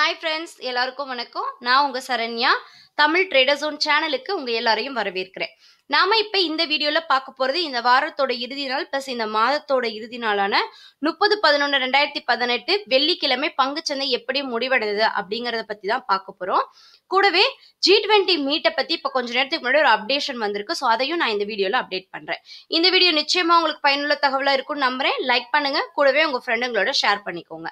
hi friends எல்லாருக்கும் வணக்கம் நான் உங்கள் சரண்யா தமிழ் ட்ரேடர்ஸோன் சேனலுக்கு உங்கள் எல்லாரையும் வரவேற்கிறேன் நாம இப்போ இந்த வீடியோவில் பார்க்க போகிறது இந்த வாரத்தோட இறுதி நாள் ப்ளஸ் இந்த மாதத்தோட இறுதி நாளான முப்பது பதினொன்று ரெண்டாயிரத்தி பதினெட்டு வெள்ளிக்கிழமை பங்குச்சந்தை எப்படி முடிவடைந்தது அப்படிங்கிறத பற்றி தான் பார்க்க போகிறோம் கூடவே ஜி டுவெண்ட்டி மீட்டை பற்றி இப்போ கொஞ்சம் நேரத்துக்கு முன்னாடி ஒரு அப்டேஷன் வந்திருக்கு ஸோ அதையும் நான் இந்த வீடியோவில் அப்டேட் பண்ணுறேன் இந்த வீடியோ நிச்சயமாக உங்களுக்கு பயனுள்ள தகவலாக இருக்கும்னு நம்புறேன் லைக் பண்ணுங்கள் கூடவே உங்கள் ஃப்ரெண்டுங்களோட ஷேர் பண்ணிக்கோங்க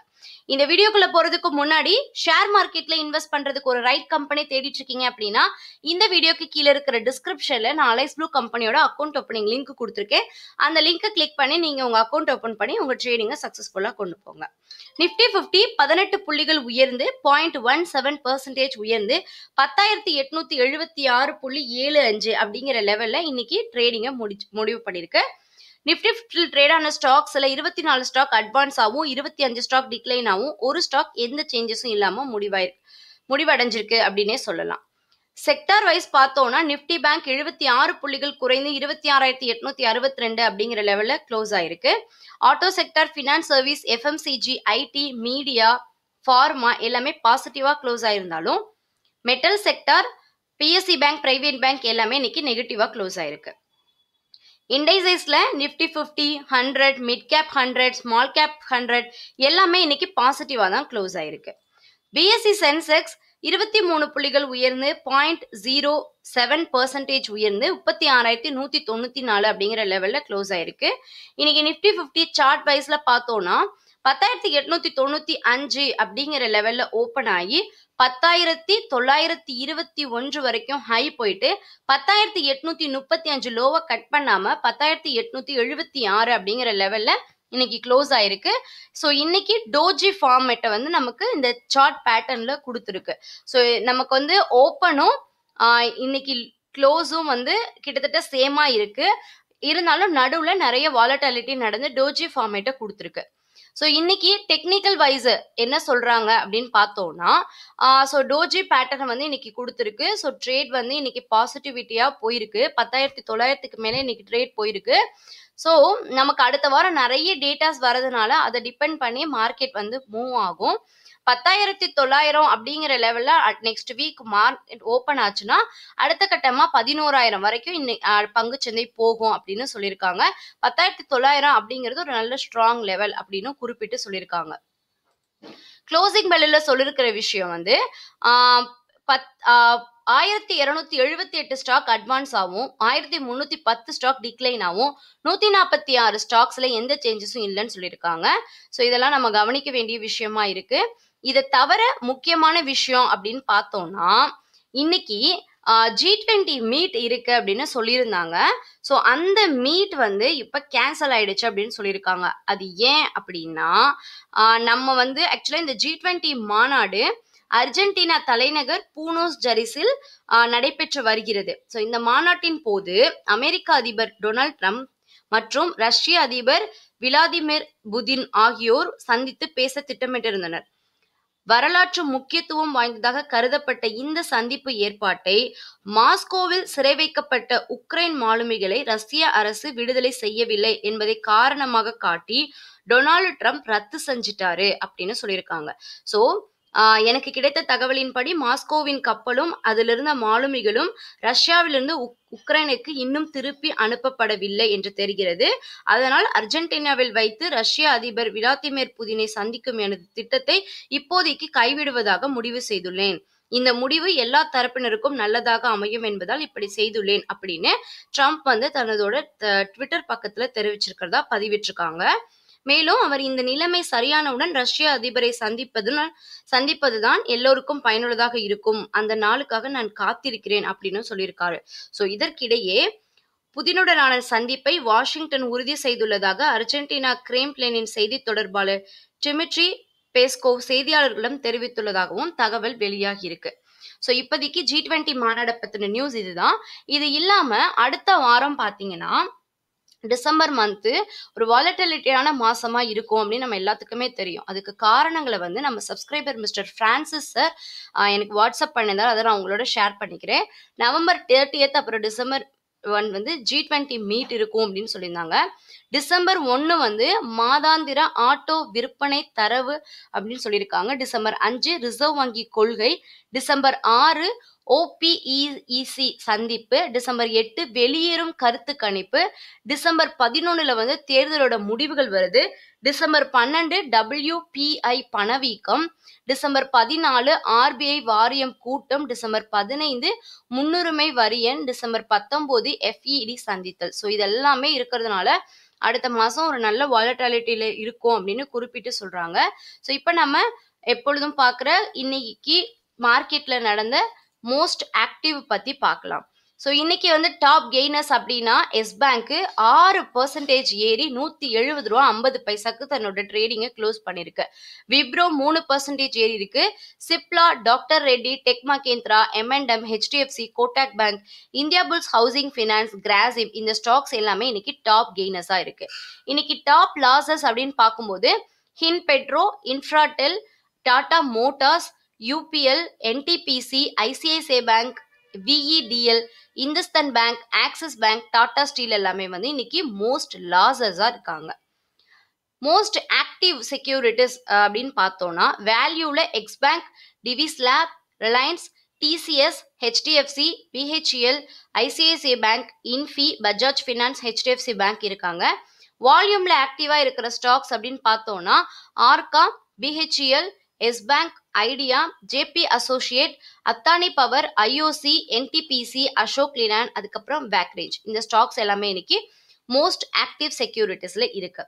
இந்த வீடியோக்குள்ள போறதுக்கு முன்னாடி ஷேர் மார்க்கெட்ல இன்வெஸ்ட் பண்றதுக்கு ஒரு ரைட் கம்பெனி தேடிட்டு இருக்கீங்க அப்படின்னா இந்த வீடியோக்கு கீழே இருக்கிற டிஸ்கிரிப்ஷன்ல நான் அலைஸ் ப்ளூ கம்பெனியோட அக்கௌண்ட் ஓப்பனிங் லிங்க் கொடுத்துருக்கேன் அந்த லிங்கை கிளிக் பண்ணி நீங்க உங்க அக்கௌண்ட் ஓபன் பண்ணி உங்க ட்ரேடிங்கை சக்சஸ்ஃபுல்லா கொண்டு போங்க நிப்டி பிப்டி பதினெட்டு புள்ளிகள் உயர்ந்து பாயிண்ட் ஒன் செவன் பெர்சன்டேஜ் உயர்ந்து பத்தாயிரத்தி ஆயிரத்தி எட்நூத்தி எழுபத்தி ஆறு புள்ளி ஏழு அஞ்சு அப்படிங்கிற லெவல்ல இன்னைக்கு ட்ரேடிங்கை முடி முடிவு பண்ணிருக்கு நிஃப்டி ஃபிஃப்டில் ட்ரேட் ஆன ஸ்டாக்ஸில் இருபத்தி நாலு ஸ்டாக் அட்வான்ஸ் ஆகும் இருபத்தி அஞ்சு ஸ்டாக் டிக்ளைன் ஆகும் ஒரு ஸ்டாக் எந்த சேஞ்சஸும் இல்லாமல் முடிவாயிருக்கு முடிவடைஞ்சிருக்கு அப்படின்னே சொல்லலாம் செக்டார் வைஸ் பார்த்தோம்னா நிஃப்டி பேங்க் எழுபத்தி ஆறு புள்ளிகள் குறைந்து இருபத்தி ஆறாயிரத்தி எட்நூத்தி அறுபத்தி ரெண்டு அப்படிங்கிற லெவலில் க்ளோஸ் ஆயிருக்கு auto sector finance service FMCG IT media pharma எல்லாமே பாசிட்டிவாக க்ளோஸ் ஆயிருந்தாலும் metal sector PSC bank private bank எல்லாமே இன்னைக்கு நெகட்டிவாக க்ளோஸ் ஆயிருக்கு இண்டைசைஸில் Nifty fifty hundred mid cap hundred small cap hundred எல்லாமே இன்னைக்கு பாசிட்டிவாக தான் க்ளோஸ் ஆயிருக்கு பிஎஸ்சி சென்செக்ஸ் இருபத்தி மூணு புள்ளிகள் உயர்ந்து பாயிண்ட் ஜீரோ செவன் பர்சன்டேஜ் உயர்ந்து முப்பத்தி ஆறாயிரத்தி நூற்றி தொண்ணூற்றி நாலு அப்படிங்கிற லெவலில் க்ளோஸ் ஆயிருக்கு இன்னைக்கு நிஃப்டி ஃபிஃப்டி சார்ட் வைஸில் பார்த்தோன்னா பத்தாயிரத்தி எட்நூத்தி தொண்ணூத்தி அஞ்சு அப்படிங்கிற லெவல்ல ஓபன் ஆகி பத்தாயிரத்தி தொள்ளாயிரத்தி இருபத்தி ஒன்று வரைக்கும் ஹை போயிட்டு பத்தாயிரத்தி எட்நூத்தி முப்பத்தி அஞ்சு லோவை கட் பண்ணாம பத்தாயிரத்தி எட்நூத்தி எழுபத்தி ஆறு அப்படிங்கிற லெவல்ல இன்னைக்கு க்ளோஸ் ஆயிருக்கு ஸோ இன்னைக்கு டோஜி ஃபார்மேட்டை வந்து நமக்கு இந்த சார்ட் பேட்டர்ன்ல கொடுத்துருக்கு ஸோ நமக்கு வந்து ஓப்பனும் இன்னைக்கு க்ளோஸும் வந்து கிட்டத்தட்ட சேமா இருக்கு இருந்தாலும் நடுவில் நிறைய வாலட்டாலிட்டி நடந்து டோஜி ஃபார்மேட்டை கொடுத்துருக்கு ஸோ இன்னைக்கு டெக்னிக்கல் வைஸ் என்ன சொல்றாங்க அப்படின்னு பார்த்தோம்னா ஸோ டோஜி பேட்டர்ன் வந்து இன்னைக்கு கொடுத்துருக்கு ஸோ ட்ரேட் வந்து இன்னைக்கு பாசிட்டிவிட்டியா போயிருக்கு பத்தாயிரத்தி தொள்ளாயிரத்துக்கு மேலே இன்னைக்கு ட்ரேட் போயிருக்கு ஸோ நமக்கு அடுத்த வாரம் நிறைய டேட்டாஸ் வரதுனால அதை டிபெண்ட் பண்ணி மார்க்கெட் வந்து மூவ் ஆகும் பத்தாயிரத்தி தொள்ளாயிரம் அப்படிங்கிற லெவலில் நெக்ஸ்ட் வீக் மார்க்கெட் ஓப்பன் ஆச்சுன்னா அடுத்த கட்டமாக பதினோராயிரம் வரைக்கும் இன்னைக்கு பங்குச்சந்தை போகும் அப்படின்னு சொல்லியிருக்காங்க பத்தாயிரத்தி தொள்ளாயிரம் அப்படிங்கிறது ஒரு நல்ல ஸ்ட்ராங் லெவல் அப்படின்னு குறிப்பிட்டு சொல்லியிருக்காங்க க்ளோசிங் பெல்லில் சொல்லியிருக்கிற விஷயம் வந்து பத் ஆயிரத்தி இருநூத்தி எழுபத்தி எட்டு ஸ்டாக் அட்வான்ஸ் ஆகும் ஆயிரத்தி முன்னூத்தி பத்து ஸ்டாக் டிக்ளைன் ஆகும் நூத்தி நாற்பத்தி ஆறு ஸ்டாக்ஸ்ல எந்த சேஞ்சஸும் இல்லைன்னு சொல்லியிருக்காங்க ஸோ இதெல்லாம் நம்ம கவனிக்க வேண்டிய விஷயமா இருக்கு இதை தவிர முக்கியமான விஷயம் அப்படின்னு பார்த்தோம்னா இன்னைக்கு ஜி டுவெண்ட்டி மீட் இருக்கு அப்படின்னு சொல்லியிருந்தாங்க ஸோ அந்த மீட் வந்து இப்போ கேன்சல் ஆயிடுச்சு அப்படின்னு சொல்லியிருக்காங்க அது ஏன் அப்படின்னா நம்ம வந்து ஆக்சுவலாக இந்த ஜி டுவெண்ட்டி மாநாடு அர்ஜென்டினா தலைநகர் பூனோஸ் ஜரிஸில் நடைபெற்று வருகிறது ஸோ இந்த மாநாட்டின் போது அமெரிக்க அதிபர் டொனால்ட் ட்ரம்ப் மற்றும் ரஷ்ய அதிபர் விளாதிமிர் புதின் ஆகியோர் சந்தித்து பேச திட்டமிட்டிருந்தனர் வரலாற்று முக்கியத்துவம் வாய்ந்ததாக கருதப்பட்ட இந்த சந்திப்பு ஏற்பாட்டை மாஸ்கோவில் சிறை வைக்கப்பட்ட உக்ரைன் மாலுமிகளை ரஷ்ய அரசு விடுதலை செய்யவில்லை என்பதை காரணமாக காட்டி டொனால்டு ட்ரம்ப் ரத்து செஞ்சிட்டாரு அப்படின்னு சொல்லியிருக்காங்க சோ எனக்கு கிடைத்த தகவலின்படி மாஸ்கோவின் கப்பலும் அதிலிருந்த மாலுமிகளும் ரஷ்யாவிலிருந்து உக் உக்ரைனுக்கு இன்னும் திருப்பி அனுப்பப்படவில்லை என்று தெரிகிறது அதனால் அர்ஜென்டினாவில் வைத்து ரஷ்ய அதிபர் விளாதிமிர் புதினை சந்திக்கும் எனது திட்டத்தை இப்போதைக்கு கைவிடுவதாக முடிவு செய்துள்ளேன் இந்த முடிவு எல்லா தரப்பினருக்கும் நல்லதாக அமையும் என்பதால் இப்படி செய்துள்ளேன் அப்படின்னு ட்ரம்ப் வந்து தனதோட ட்விட்டர் பக்கத்துல தெரிவிச்சிருக்கிறதா பதிவிட்டிருக்காங்க மேலும் அவர் இந்த நிலைமை சரியானவுடன் ரஷ்ய அதிபரை சந்திப்பது சந்திப்பதுதான் எல்லோருக்கும் பயனுள்ளதாக இருக்கும் அந்த நாளுக்காக நான் காத்திருக்கிறேன் அப்படின்னு சொல்லியிருக்காரு ஸோ இதற்கிடையே புதினுடனான சந்திப்பை வாஷிங்டன் உறுதி செய்துள்ளதாக அர்ஜென்டினா கிரேம்ப்ளேனின் செய்தி தொடர்பாளர் டிமிட்ரி பேஸ்கோவ் செய்தியாளர்களிடம் தெரிவித்துள்ளதாகவும் தகவல் வெளியாகி இருக்கு ஸோ இப்போதைக்கு ஜி டுவெண்ட்டி மாநாடு பற்றின நியூஸ் இதுதான் இது இல்லாமல் அடுத்த வாரம் பார்த்தீங்கன்னா டிசம்பர் மந்த்து ஒரு வாலட்டிலிட்டியான மாசமா இருக்கும் அப்படின்னு நம்ம எல்லாத்துக்குமே தெரியும் அதுக்கு காரணங்களை வந்து நம்ம சப்ஸ்கிரைபர் மிஸ்டர் பிரான்சிஸ் சார் எனக்கு வாட்ஸ்அப் பண்ணியிருந்தார் அதை நான் உங்களோட ஷேர் பண்ணிக்கிறேன் நவம்பர் தேர்ட்டியத் அப்புறம் டிசம்பர் ஒன் வந்து ஜி டுவெண்ட்டி மீட் இருக்கும் அப்படின்னு சொல்லியிருந்தாங்க டிசம்பர் ஒன்று வந்து மாதாந்திர ஆட்டோ விற்பனை தரவு அப்படின்னு சொல்லியிருக்காங்க டிசம்பர் அஞ்சு ரிசர்வ் வங்கி கொள்கை டிசம்பர் ஆறு ஓபிஇஇசி சந்திப்பு டிசம்பர் எட்டு வெளியேறும் கருத்து கணிப்பு டிசம்பர் பதினொன்னுல வந்து தேர்தலோட முடிவுகள் வருது டிசம்பர் பன்னெண்டு டபிள்யூபிஐ பணவீக்கம் டிசம்பர் பதினாலு ஆர்பிஐ வாரியம் கூட்டம் டிசம்பர் பதினைந்து முன்னுரிமை வரியன் டிசம்பர் பத்தொம்போது எஃப்இடி சந்தித்தல் ஸோ இதெல்லாமே இருக்கிறதுனால அடுத்த மாதம் ஒரு நல்ல வாலட்டாலிட்டியில் இருக்கும் அப்படின்னு குறிப்பிட்டு சொல்கிறாங்க ஸோ இப்போ நம்ம எப்பொழுதும் பார்க்குற இன்னைக்கு மார்க்கெட்டில் நடந்த மோஸ்ட் ஆக்டிவ் பற்றி பார்க்கலாம் ஸோ இன்னைக்கு வந்து டாப் கெய்னர்ஸ் அப்படின்னா எஸ் பேங்க்கு ஆறு பர்சன்டேஜ் ஏறி நூற்றி எழுபது ரூபா ஐம்பது பைசாக்கு தன்னோட ட்ரேடிங்கை க்ளோஸ் பண்ணியிருக்கு விப்ரோ மூணு பர்சன்டேஜ் ஏறி இருக்கு சிப்லா டாக்டர் ரெட்டி டெக்மா Mahindra M and M HDFC Kotak bank Indiabulls housing finance Grasim இந்த ஸ்டாக்ஸ் எல்லாமே இன்னைக்கு டாப் கெய்னர்ஸாக இருக்கு இன்னைக்கு டாப் லாசஸ் அப்படின்னு பார்க்கும்போது Hindpetro Infratel Tata Motors UPL NTPC ICICI bank VEDL Hindustan bank Axis bank Tata steel எல்லாமே வந்து இன்னைக்கு மோஸ்ட் லாசஸாக இருக்காங்க மோஸ்ட் ஆக்டிவ் செக்யூரிட்டிஸ் அப்படின்னு பார்த்தோம்னா வேல்யூவில் Yes bank Divi's lab Reliance TCS HDFC BHEL ICICI bank Infy Bajaj finance HDFC bank இருக்காங்க வால்யூமில் ஆக்டிவாக இருக்கிற ஸ்டாக்ஸ் அப்படின்னு பார்த்தோம்னா ஆர்கா BHEL Yes bank Idea JP Associate Adani power IOC NTPC Ashok Leyland அதுக்கப்புறம் வேக்ரேஜ் இந்த ஸ்டாக்ஸ் எல்லாமே இன்னைக்கு மோஸ்ட் ஆக்டிவ் செக்யூரிட்டிஸில் இருக்கு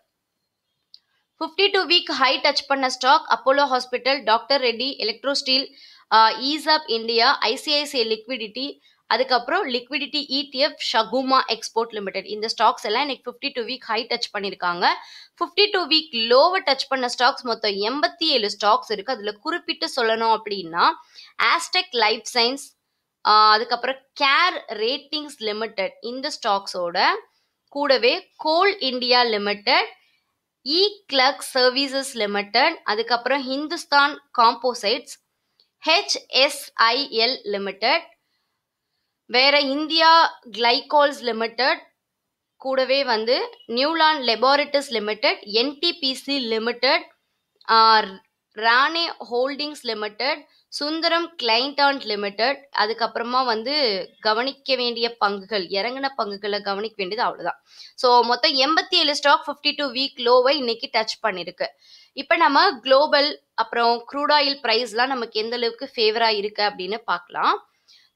fifty two week high touch பண்ண stock Apollo hospital doctor Reddy Electrosteel steel ESAB India ICICI liquidity அதுக்கப்புறம் லிக்விடிட்டி இடிஎஃப் ஷகுமா எக்ஸ்போர்ட் லிமிடெட் இந்த ஸ்டாக்ஸ் எல்லாம் இன்னைக்கு fifty two week high touch பண்ணியிருக்காங்க ஃபிஃப்டி டூ வீக் லோவை டச் பண்ண ஸ்டாக்ஸ் மொத்தம் எண்பத்தி ஏழு ஸ்டாக்ஸ் இருக்குது அதில் குறிப்பிட்டு சொல்லணும் அப்படின்னா ஆஸ்டெக் லைஃப் சயின்ஸ் அதுக்கப்புறம் கேர் ரேட்டிங்ஸ் லிமிடெட் இந்த ஸ்டாக்ஸோட கூடவே coal India limited eClerx services limited அதுக்கப்புறம் ஹிந்துஸ்தான் காம்போசைட்ஸ் ஹெச்எஸ்ஐஎல் லிமிடெட் வேற இந்தியா கிளைகோல்ஸ் லிமிடெட் கூடவே வந்து Neuland laboratories limited NTPC limited Rane holdings limited Sundaram Clayton limited அதுக்கப்புறமா வந்து கவனிக்க வேண்டிய பங்குகள் இறங்கின பங்குகளை கவனிக்க வேண்டியது அவ்வளோதான் ஸோ மொத்தம் எண்பத்தி ஏழு ஸ்டாக் ஃபிஃப்டி டூ வீக் லோவை இன்னைக்கு டச் பண்ணியிருக்கு இப்போ நம்ம குளோபல் அப்புறம் க்ரூட் ஆயில் ப்ரைஸ்லாம் நமக்கு எந்த அளவுக்கு ஃபேவராக இருக்கு அப்படின்னு பார்க்கலாம்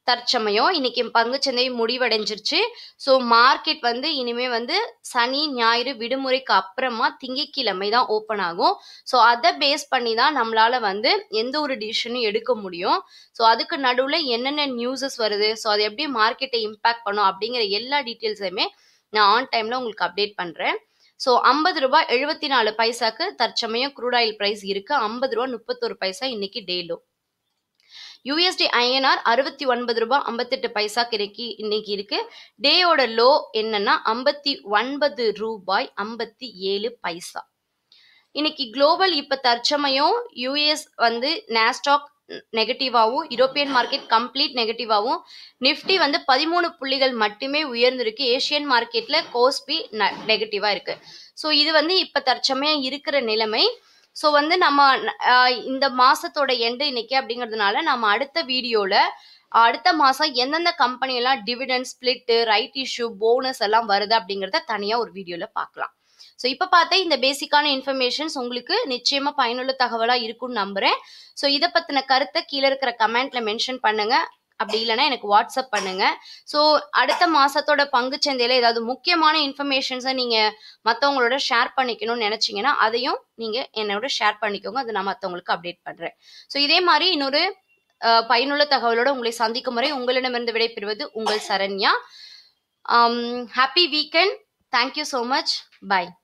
தற்சமயம் இன்னைக்கு சந்தை முடிவடைஞ்சிருச்சு ஸோ மார்க்கெட் வந்து இனிமே வந்து சனி ஞாயிறு விடுமுறைக்கு அப்புறமா திங்கக்கிழமை தான் ஓப்பன் ஆகும் ஸோ அதை பேஸ் பண்ணி தான் நம்மளால வந்து எந்த ஒரு டிசிஷனும் எடுக்க முடியும் ஸோ அதுக்கு நடுவில் என்னென்ன நியூஸஸ் வருது ஸோ அது எப்படி மார்க்கெட்டை இம்பாக்ட் பண்ணும் அப்படிங்கிற எல்லா டீட்டெயில்ஸையுமே நான் ஆன் டைமில் உங்களுக்கு அப்டேட் பண்ணுறேன் ஸோ ஐம்பது ரூபாய் எழுபத்தி நாலு பைசாக்கு தற்சமயம் குரூட் ஆயில் ப்ரைஸ் இருக்குது ஐம்பது ரூபா முப்பத்தொரு பைசா இன்னைக்கு டெய்லோ யூஎஸ்டி ஐஎன்ஆர் அறுபத்தி ஒன்பது ரூபாய் ஐம்பத்தெட்டு பைசா கிடைக்கி இன்னைக்கு இருக்கு டேயோட லோ என்னன்னா ஐம்பத்தி ஒன்பது ரூபாய் ஐம்பத்தி ஏழு பைசா இன்னைக்கு குளோபல் இப்போ தற்சமயம் யூஎஸ் வந்து நேஸ்டாக் நெகட்டிவாகவும் யூரோப்பியன் மார்க்கெட் கம்ப்ளீட் நெகட்டிவாகவும் நிஃப்டி வந்து பதிமூணு புள்ளிகள் மட்டுமே உயர்ந்திருக்கு ஏஷியன் மார்க்கெட்டில் கோஸ்பி நெகட்டிவாக இருக்குது ஸோ இது வந்து இப்போ தற்சமயம் இருக்கிற நிலைமை ஸோ வந்து நம்ம இந்த மாசத்தோட எண்டு இன்னைக்கு அப்படிங்கிறதுனால நம்ம அடுத்த வீடியோவில் அடுத்த மாதம் எந்தெந்த கம்பெனியெல்லாம் dividend split right issue bonus எல்லாம் வருது அப்படிங்கிறத தனியாக ஒரு வீடியோவில் பார்க்கலாம் ஸோ இப்போ பார்த்தா இந்த பேசிக்கான இன்ஃபர்மேஷன்ஸ் உங்களுக்கு நிச்சயமாக பயனுள்ள தகவலாக இருக்கும்னு நம்புகிறேன் ஸோ இதை பற்றின கருத்தை கீழே இருக்கிற கமெண்ட்டில் மென்ஷன் பண்ணுங்கள் அப்படி இல்லைன்னா எனக்கு வாட்ஸ்அப் பண்ணுங்க ஸோ அடுத்த மாசத்தோட பங்கு சந்தையில ஏதாவது முக்கியமான இன்ஃபர்மேஷன்ஸை நீங்க மற்றவங்களோட ஷேர் பண்ணிக்கணும்னு நினைச்சீங்கன்னா அதையும் நீங்க என்னோட ஷேர் பண்ணிக்கோங்க அதை நான் மற்றவங்களுக்கு அப்டேட் பண்றேன் ஸோ இதே மாதிரி இன்னொரு பயனுள்ள தகவலோட உங்களை சந்திக்கும் முறை உங்களிடமிருந்து விடைபெறுவது உங்கள் Saranya happy weekend thank you so much பாய்